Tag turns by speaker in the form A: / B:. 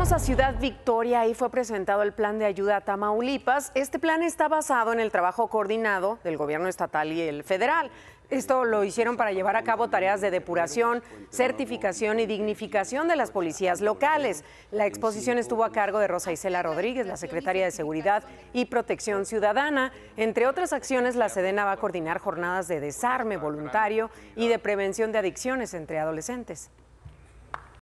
A: vamos a Ciudad Victoria, ahí fue presentado el plan de ayuda a Tamaulipas. Este plan está basado en el trabajo coordinado del gobierno estatal y el federal. Esto lo hicieron para llevar a cabo tareas de depuración, certificación y dignificación de las policías locales. La exposición estuvo a cargo de Rosa Isela Rodríguez, la secretaria de Seguridad y Protección Ciudadana. Entre otras acciones, la Sedena va a coordinar jornadas de desarme voluntario y de prevención de adicciones entre adolescentes.